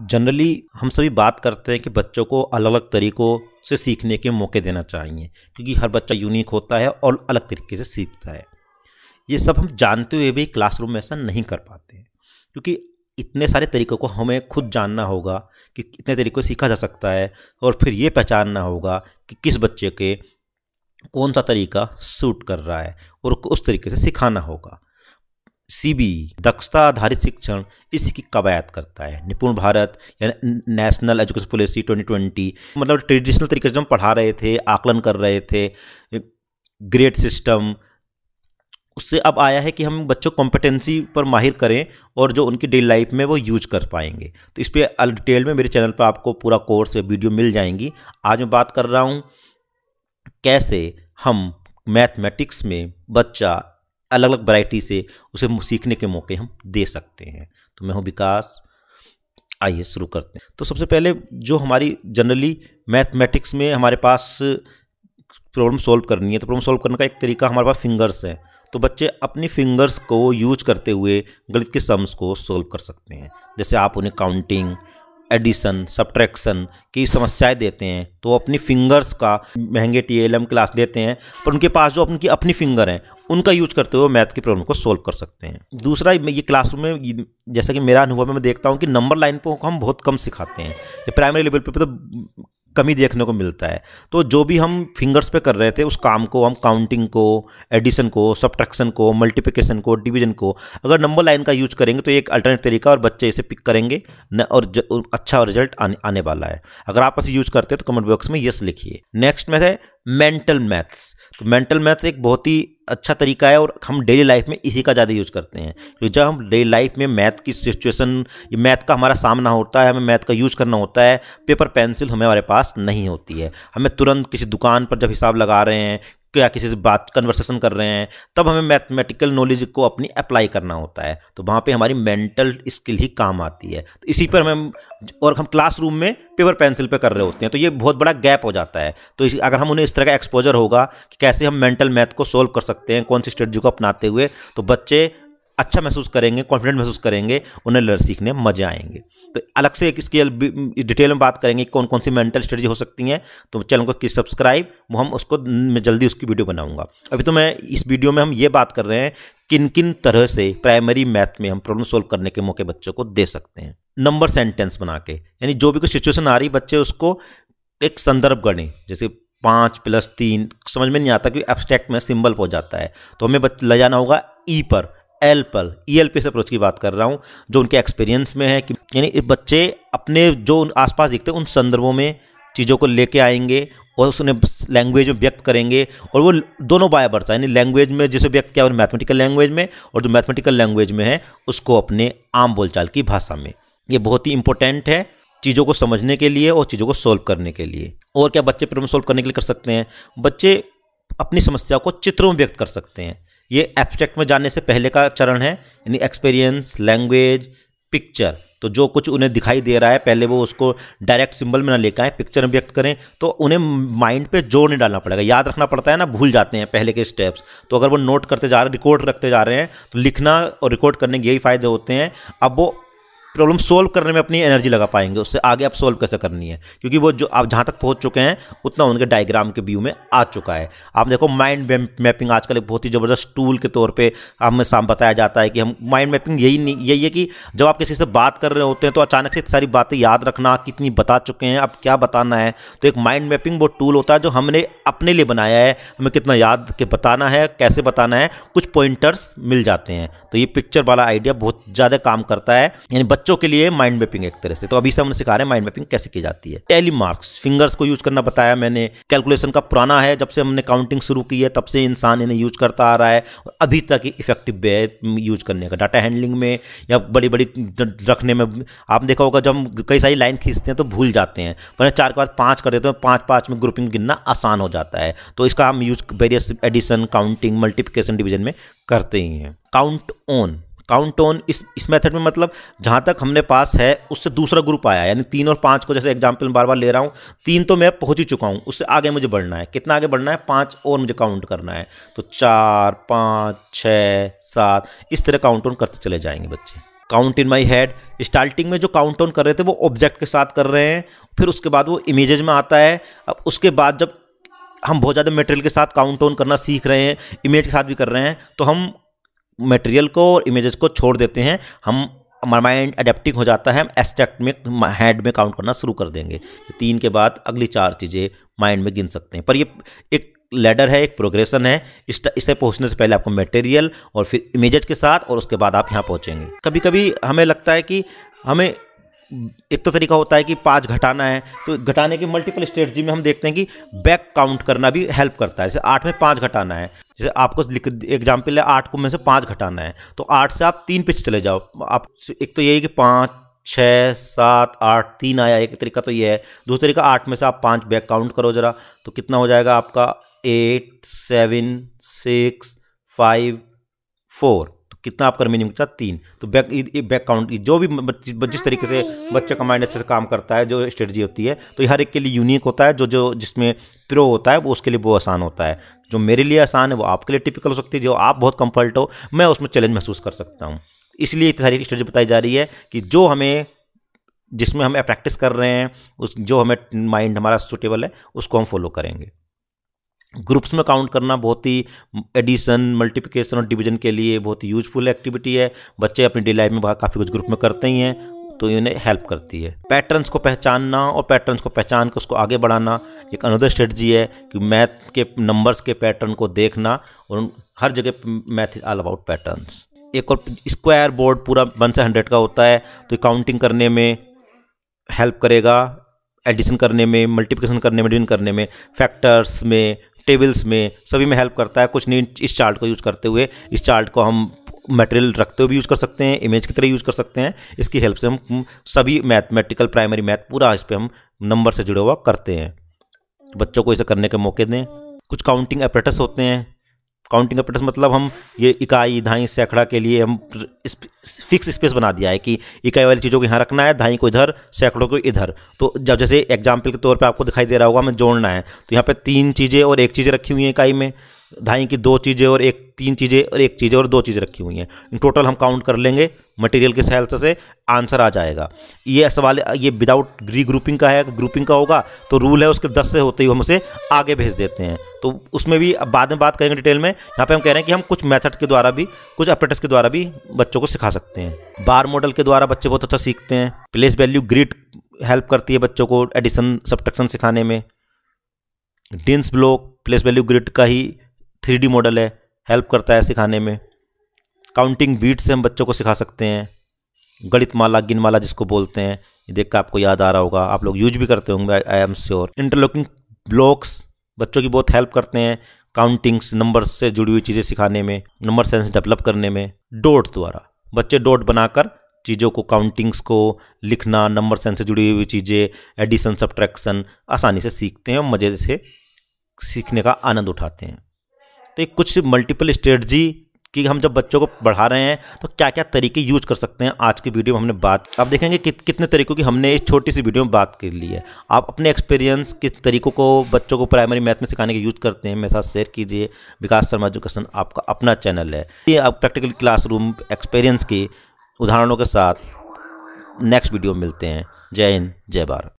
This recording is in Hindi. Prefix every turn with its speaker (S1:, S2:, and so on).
S1: जनरली हम सभी बात करते हैं कि बच्चों को अलग अलग तरीक़ों से सीखने के मौके देना चाहिए क्योंकि हर बच्चा यूनिक होता है और अलग तरीके से सीखता है ये सब हम जानते हुए भी क्लासरूम में ऐसा नहीं कर पाते हैं क्योंकि इतने सारे तरीक़ों को हमें खुद जानना होगा कि कितने तरीक़ों से सीखा जा सकता है और फिर ये पहचानना होगा कि किस बच्चे के कौन सा तरीका सूट कर रहा है और उस तरीके से सिखाना होगा सीबी दक्षता आधारित शिक्षण इसकी कवायद करता है निपुण भारत या नेशनल एजुकेशन पॉलिसी 2020 मतलब ट्रेडिशनल तरीके से हम पढ़ा रहे थे आकलन कर रहे थे ग्रेड सिस्टम उससे अब आया है कि हम बच्चों कॉम्पिटेंसी पर माहिर करें और जो उनकी डेली लाइफ में वो यूज कर पाएंगे तो इस पर डिटेल में मेरे चैनल पर आपको पूरा कोर्स या वीडियो मिल जाएंगी आज मैं बात कर रहा हूँ कैसे हम मैथमेटिक्स में बच्चा अलग अलग वैरायटी से उसे सीखने के मौके हम दे सकते हैं तो मैं हूँ विकास आइए शुरू करते हैं तो सबसे पहले जो हमारी जनरली मैथमेटिक्स में हमारे पास प्रॉब्लम सॉल्व करनी है तो प्रॉब्लम सॉल्व करने का एक तरीका हमारे पास फिंगर्स है तो बच्चे अपनी फिंगर्स को यूज करते हुए गणित के सम्स को सॉल्व कर सकते हैं जैसे आप उन्हें काउंटिंग एडिशन सब्ट्रैक्शन की समस्याएं देते हैं तो अपनी फिंगर्स का महंगे टी एल एम क्लास देते हैं पर उनके पास जो उनकी अपनी फिंगर हैं उनका यूज करते हुए मैथ की प्रॉब्लम को सोल्व कर सकते हैं दूसरा ये क्लासरूम में जैसा कि मेरा अनुभव है मैं देखता हूँ कि नंबर लाइन पर हम बहुत कम सिखाते हैं प्राइमरी लेवल पर तो कमी देखने को मिलता है तो जो भी हम फिंगर्स पे कर रहे थे उस काम को हम काउंटिंग को एडिशन को सब्ट्रैक्शन को मल्टीप्लिकेशन को डिवीजन को अगर नंबर लाइन का यूज करेंगे तो एक अल्टरनेट तरीका और बच्चे इसे पिक करेंगे न, और ज, अच्छा रिजल्ट आने, आने वाला है अगर आप इसे यूज करते हैं तो कमेंट बॉक्स में यस लिखिए नेक्स्ट में है मेंटल मैथ्स तो मेंटल मैथ्स एक बहुत ही अच्छा तरीका है और हम डेली लाइफ में इसी का ज़्यादा यूज़ करते हैं क्योंकि जब हम डेली लाइफ में मैथ की सिचुएशन मैथ का हमारा सामना होता है हमें मैथ का यूज़ करना होता है पेपर पेंसिल हमें हमारे पास नहीं होती है हमें तुरंत किसी दुकान पर जब हिसाब लगा रहे हैं क्या किसी से बात कन्वर्सेशन कर रहे हैं तब हमें मैथमेटिकल नॉलेज को अपनी अप्लाई करना होता है तो वहाँ पे हमारी मेंटल स्किल ही काम आती है तो इसी पर हमें और हम क्लासरूम में पेपर पेंसिल पे कर रहे होते हैं तो ये बहुत बड़ा गैप हो जाता है तो इस, अगर हम उन्हें इस तरह का एक्सपोजर होगा कि कैसे हम मेंटल मैथ को सोल्व कर सकते हैं कौन सी स्ट्रेटजी को अपनाते हुए तो बच्चे अच्छा महसूस करेंगे कॉन्फिडेंट महसूस करेंगे उन्हें सीखने में मजे आएंगे तो अलग से एक इसकी डिटेल में बात करेंगे कौन कौन सी मेंटल स्ट्रेटजी हो सकती हैं तो चैनल को किस सब्सक्राइब वो हम उसको मैं जल्दी उसकी वीडियो बनाऊंगा अभी तो मैं इस वीडियो में हम ये बात कर रहे हैं किन किन तरह से प्राइमरी मैथ में हम प्रॉब्लम सोल्व करने के मौके बच्चों को दे सकते हैं नंबर सेंटेंस बना के यानी जो भी कोई सिचुएशन आ रही बच्चे उसको एक संदर्भ गणे जैसे पाँच प्लस तीन समझ में नहीं आता कि एब्स्ट्रैक्ट में सिंबल पहुंच जाता है तो हमें ले जाना होगा ई e पर L E L P S approach की बात कर रहा हूँ जो उनके एक्सपीरियंस में है कि यानी बच्चे अपने जो आसपास दिखते हैं उन संदर्भों में चीज़ों को लेके आएंगे और उसने लैंग्वेज में व्यक्त करेंगे और वो दोनों बाया बरसा यानी लैंग्वेज में जिसे व्यक्त किया और मैथमेटिकल लैंग्वेज में और जो मैथमेटिकल लैंग्वेज में है उसको अपने आम बोलचाल की भाषा में ये बहुत ही इंपॉर्टेंट है चीज़ों को समझने के लिए और चीज़ों को सॉल्व करने के लिए और क्या बच्चे प्रॉब्लम सॉल्व करने के लिए कर सकते हैं बच्चे अपनी समस्या को चित्रों में व्यक्त कर सकते हैं ये एब्स्ट्रैक्ट में जाने से पहले का चरण है यानी एक्सपीरियंस लैंग्वेज पिक्चर तो जो कुछ उन्हें दिखाई दे रहा है पहले वो उसको डायरेक्ट सिंबल में ना लेकर आए पिक्चर में व्यक्त करें तो उन्हें माइंड पे जोर नहीं डालना पड़ेगा याद रखना पड़ता है ना भूल जाते हैं पहले के स्टेप्स तो अगर वो नोट करते जा रहे हैं रिकॉर्ड रखते जा रहे हैं तो लिखना और रिकॉर्ड करने के यही फ़ायदे होते हैं अब वो प्रॉब्लम सोल्व करने में अपनी एनर्जी लगा पाएंगे उससे आगे आप सोल्व कैसे करनी है क्योंकि वो जो आप जहाँ तक पहुँच चुके हैं उतना उनके डायग्राम के व्यू में आ चुका है आप देखो माइंड मैपिंग आजकल एक बहुत ही ज़बरदस्त टूल के तौर पर हमें साम बताया जाता है कि हम माइंड मैपिंग यही नहीं यही है कि जब आप किसी से बात कर रहे होते हैं तो अचानक से सारी बातें याद रखना कितनी बता चुके हैं अब क्या बताना है तो एक माइंड मैपिंग वो टूल होता है जो हमने अपने लिए बनाया है हमें कितना याद के बताना है कैसे बताना है कुछ पॉइंटर्स मिल जाते हैं तो ये पिक्चर वाला आइडिया बहुत ज़्यादा काम करता है यानी बच्चों के लिए माइंड मैपिंग एक तरह से तो अभी से हम सिखा रहे हैं माइंड मैपिंग कैसे की जाती है टैली मार्क्स फिंगर्स को यूज करना बताया मैंने कैलकुलेशन का पुराना है जब से हमने काउंटिंग शुरू की है तब से इंसान इन्हें यूज करता आ रहा है अभी तक इफेक्टिव वे है यूज करने का डाटा हैंडलिंग में या बड़ी बड़ी रखने में आप देखा होगा जब हम कई सारी लाइन खींचते हैं तो भूल जाते हैं पर चार के बाद पाँच कर देते हैं पाँच पाँच में ग्रुपिंग गिनना आसान हो जाता है तो इसका हम use various addition counting multiplication division में करते ही हैं काउंट ऑन काउंट ऑन इस इस मेथड में मतलब जहाँ तक हमने पास है उससे दूसरा ग्रुप आया यानी तीन और पाँच को जैसे एग्जाम्पल बार बार ले रहा हूँ तीन तो मैं पहुँच ही चुका हूँ उससे आगे मुझे बढ़ना है कितना आगे बढ़ना है पाँच और मुझे काउंट करना है तो चार पाँच छः सात इस तरह काउंट ऑन करते चले जाएंगे बच्चे count in my head starting में जो काउंट ऑन कर रहे थे वो ऑब्जेक्ट के साथ कर रहे हैं फिर उसके बाद वो इमेजेज में आता है अब उसके बाद जब हम बहुत ज़्यादा मटेरियल के साथ काउंट ऑन करना सीख रहे हैं इमेज के साथ भी कर रहे हैं तो हम मटेरियल को और इमेजेस को छोड़ देते हैं हम हमारा माइंड अडेप्टिंग हो जाता है हम एस्ट्रैक्ट में हैंड में काउंट करना शुरू कर देंगे तो तीन के बाद अगली चार चीज़ें माइंड में गिन सकते हैं पर ये एक लेडर है एक प्रोग्रेशन है इस इसे पहुंचने से पहले आपको मटेरियल और फिर इमेजेस के साथ और उसके बाद आप यहाँ पहुँचेंगे कभी कभी हमें लगता है कि हमें एक तो तरीका होता है कि पाँच घटाना है तो घटाने की मल्टीपल स्ट्रेटजी में हम देखते हैं कि बैक काउंट करना भी हेल्प करता है जैसे आठ में पाँच घटाना है जैसे आपको एग्जाम्पल है आठ को में से पाँच घटाना है तो आठ से आप तीन पिच चले जाओ आप एक तो यही कि पाँच छः सात आठ तीन आया एक तरीका तो ये है दूसरा तरीका आठ में से आप पाँच बैक काउंट करो ज़रा तो कितना हो जाएगा आपका eight seven six five four कितना आपका मिनिमम है तीन तो बैक ये बैक काउंट जो भी जिस तरीके से बच्चे का माइंड अच्छे से काम करता है जो स्ट्रेटजी होती है तो हर एक के लिए यूनिक होता है जो जो जिसमें प्रो होता है वो उसके लिए वो आसान होता है जो मेरे लिए आसान है वो आपके लिए टिपिकल हो सकती है जो आप बहुत कंफर्ट हो मैं उसमें चैलेंज महसूस कर सकता हूँ इसलिए इतनी सारी स्ट्रेटजी बताई जा रही है कि जो हमें जिसमें हम प्रैक्टिस कर रहे हैं उस जो हमें माइंड हमारा सुटेबल है उसको हम फॉलो करेंगे ग्रुप्स में काउंट करना बहुत ही एडिशन मल्टीप्लिकेशन और डिवीजन के लिए बहुत ही यूजफुल एक्टिविटी है बच्चे अपनी डे लाइफ में काफ़ी कुछ ग्रुप में करते ही हैं तो इन्हें हेल्प करती है पैटर्न्स को पहचानना और पैटर्न्स को पहचान कर उसको आगे बढ़ाना एक अनदर स्ट्रेटजी है कि मैथ के नंबर्स के पैटर्न को देखना और हर जगह math is all about patterns एक और स्क्वायर बोर्ड पूरा वन से हंड्रेड का होता है तो काउंटिंग करने में हेल्प करेगा एडिशन करने में मल्टीप्लिकेशन करने में डिविजन करने में फैक्टर्स में टेबल्स में सभी में हेल्प करता है कुछ नहीं इस चार्ट को यूज़ करते हुए इस चार्ट को हम मटेरियल रखते हुए भी यूज़ कर सकते हैं इमेज की तरह यूज़ कर सकते हैं इसकी हेल्प से हम सभी मैथमेटिकल प्राइमरी मैथ पूरा इस पर हम नंबर से जुड़े हुआ करते हैं बच्चों को इसे करने के मौके दें कुछ काउंटिंग अपरेटस होते हैं काउंटिंग अपरेटस मतलब हम ये इकाई धाई सैकड़ा के लिए हम फिक्स स्पेस बना दिया है कि इकाई वाली चीज़ों को यहाँ रखना है धाई को इधर सैकड़ों को इधर तो जब जैसे एग्जाम्पल के तौर पर आपको दिखाई दे रहा होगा हमें जोड़ना है तो यहाँ पर तीन चीज़ें और एक चीज़ रखी हुई हैं इकाई में धाई की दो चीज़ें और एक तीन चीज़ें और एक चीज़ें और दो चीज़ें रखी हुई हैं इन टोटल हम काउंट कर लेंगे मटेरियल के सहायता से आंसर आ जाएगा ये सवाल ये विदाउट रीग्रुपिंग का है ग्रुपिंग का होगा तो रूल है उसके दस से होते ही हम उसे आगे भेज देते हैं तो उसमें भी अब बाद में बात करेंगे डिटेल में यहाँ पे हम कह रहे हैं कि हम कुछ मेथड के द्वारा भी कुछ अपरेटस के द्वारा भी बच्चों को सिखा सकते हैं बार मॉडल के द्वारा बच्चे बहुत अच्छा सीखते हैं प्लेस वैल्यू ग्रिड हेल्प करती है बच्चों को एडिशन सब्ट्रक्शन सिखाने में Dienes block place value grid का ही थ्री मॉडल है हेल्प करता है सिखाने में काउंटिंग बीट से हम बच्चों को सिखा सकते हैं गणित माला गिन माला जिसको बोलते हैं ये देख कर आपको याद आ रहा होगा आप लोग यूज भी करते होंगे I am sure interlocking blocks बच्चों की बहुत हेल्प करते हैं काउंटिंग्स नंबर्स से जुड़ी हुई चीज़ें सिखाने में नंबर सेंस डेवलप करने में डोट द्वारा बच्चे डोट बनाकर चीज़ों को काउंटिंग्स को लिखना नंबर सेंस से जुड़ी हुई चीज़ें एडिशन सब्ट्रैक्शन आसानी से सीखते हैं और मज़े से सीखने का आनंद उठाते हैं तो ये कुछ मल्टीपल स्ट्रेटजी कि हम जब बच्चों को बढ़ा रहे हैं तो क्या क्या तरीके यूज कर सकते हैं आज की वीडियो में हमने बात आप देखेंगे कि, कितने तरीकों की हमने इस छोटी सी वीडियो में बात कर ली है आप अपने एक्सपीरियंस किस तरीकों को बच्चों को प्राइमरी मैथ में सिखाने के यूज करते हैं मेरे साथ शेयर कीजिए विकास शर्मा एजुकेशन आपका अपना चैनल है ये आप प्रैक्टिकल क्लासरूम एक्सपीरियंस के उदाहरणों के साथ नेक्स्ट वीडियो मिलते हैं जय हिंद जय भारत